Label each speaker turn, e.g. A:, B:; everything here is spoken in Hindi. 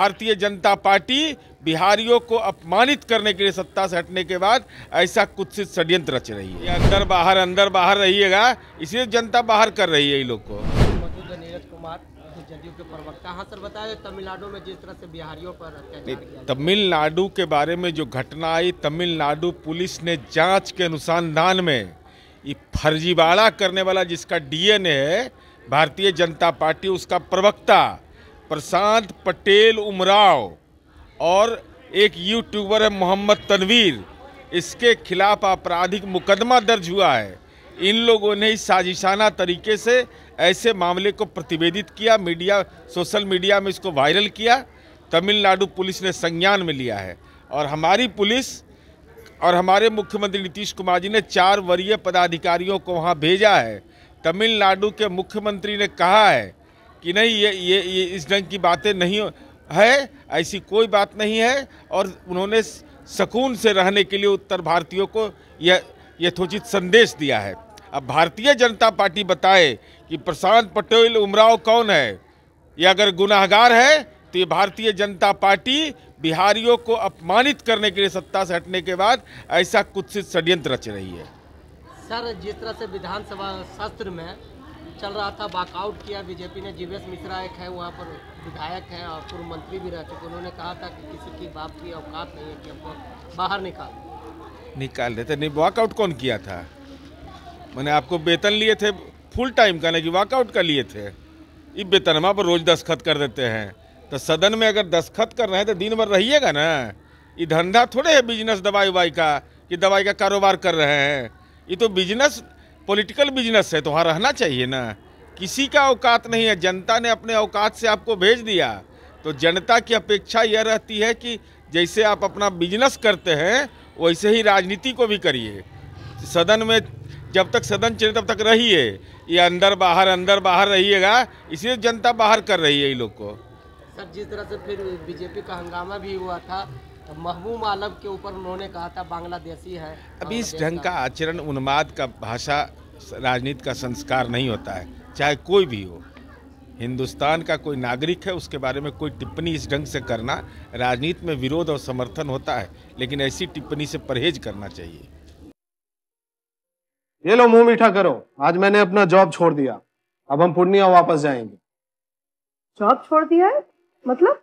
A: भारतीय जनता पार्टी बिहारियों को अपमानित करने के लिए सत्ता से हटने के बाद ऐसा कुत्सित षड्यंत्र रच रही है अंदर बाहर अंदर बाहर रहिएगा इसलिए जनता बाहर कर रही है ये लोग को
B: हाँ तमिलनाडु में जिस तरह से बिहारियों
A: तमिलनाडु के बारे में जो घटना आई तमिलनाडु पुलिस ने जांच के अनुसंधान में ये फर्जीवाड़ा करने वाला जिसका डीएनए है भारतीय जनता पार्टी उसका प्रवक्ता प्रशांत पटेल उमराव और एक यूट्यूबर है मोहम्मद तनवीर इसके खिलाफ आपराधिक मुकदमा दर्ज हुआ है इन लोगों ने ही साजिशाना तरीके से ऐसे मामले को प्रतिवेदित किया मीडिया सोशल मीडिया में इसको वायरल किया तमिलनाडु पुलिस ने संज्ञान में लिया है और हमारी पुलिस और हमारे मुख्यमंत्री नीतीश कुमार जी ने चार वरीय पदाधिकारियों को वहाँ भेजा है तमिलनाडु के मुख्यमंत्री ने कहा है कि नहीं ये ये, ये इस ढंग की बातें नहीं है ऐसी कोई बात नहीं है और उन्होंने सुकून से रहने के लिए उत्तर भारतीयों को यह यथोचित संदेश दिया है अब भारतीय जनता पार्टी बताए कि प्रशांत पटेल उमराव कौन है ये अगर गुनाहगार है तो ये भारतीय जनता पार्टी बिहारियों को अपमानित करने के लिए सत्ता से हटने के बाद ऐसा कुत्सित षड्यंत्र रच रही है
B: सर जिस तरह से विधानसभा शास्त्र में चल रहा था वाकआउट किया बीजेपी ने जीवेश मिश्रा एक है वहाँ पर विधायक हैं और पूर्व मंत्री भी रह चुके उन्होंने कहा था कि किसी की बाप की औकात नहीं है कि हमको बाहर निकाल
A: निकाल देते नहीं वॉकआउट कौन किया था मैंने आपको वेतन लिए थे फुल टाइम का नहीं कि वॉकआउट का लिए थे ये वेतनमा पर रोज दस्खत कर देते हैं तो सदन में अगर दस्खत कर रहे हैं तो दिन भर रहिएगा ना ये धंधा थोड़े है बिजनेस दवाई उवाई का कि दवाई का कारोबार कर रहे हैं ये तो बिजनेस पॉलिटिकल बिजनेस है तो वहाँ रहना चाहिए ना किसी का औकात नहीं है जनता ने अपने औकात से आपको भेज दिया तो जनता की अपेक्षा यह रहती है कि जैसे आप अपना बिजनेस करते हैं वैसे ही राजनीति को भी करिए सदन में जब तक सदन चले तब तक रहिए ये अंदर बाहर अंदर बाहर रहिएगा इसलिए जनता बाहर कर रही है ये लोग को
B: सर जिस तरह से फिर बीजेपी का हंगामा भी हुआ था महबूब आलम के ऊपर उन्होंने कहा था बांग्लादेशी है
A: अभी इस ढंग का आचरण उन्माद का भाषा राजनीति का संस्कार नहीं होता है चाहे कोई भी हो हिंदुस्तान का कोई नागरिक है उसके बारे में कोई टिप्पणी इस ढंग से करना राजनीति में विरोध और समर्थन होता है लेकिन ऐसी टिप्पणी से परहेज करना चाहिए
C: ये लो मुंह मीठा करो आज मैंने अपना जॉब छोड़ दिया अब हम पूर्णिया वापस जाएंगे
B: जॉब छोड़ दिया है मतलब